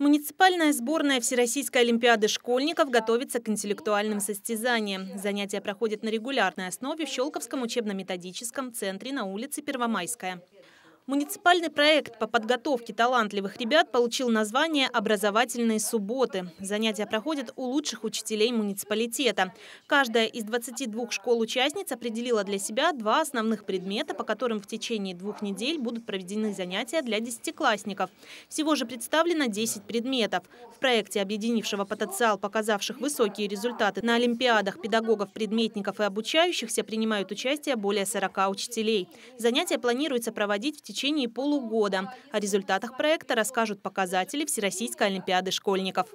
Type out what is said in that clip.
Муниципальная сборная Всероссийской Олимпиады школьников готовится к интеллектуальным состязаниям. Занятия проходят на регулярной основе в Щелковском учебно-методическом центре на улице Первомайская. Муниципальный проект по подготовке талантливых ребят получил название «Образовательные субботы». Занятия проходят у лучших учителей муниципалитета. Каждая из 22 школ-участниц определила для себя два основных предмета, по которым в течение двух недель будут проведены занятия для десятиклассников. Всего же представлено 10 предметов. В проекте, объединившего потенциал показавших высокие результаты на олимпиадах педагогов, предметников и обучающихся, принимают участие более 40 учителей. Занятия планируется проводить в течение течение полугода. О результатах проекта расскажут показатели Всероссийской Олимпиады школьников.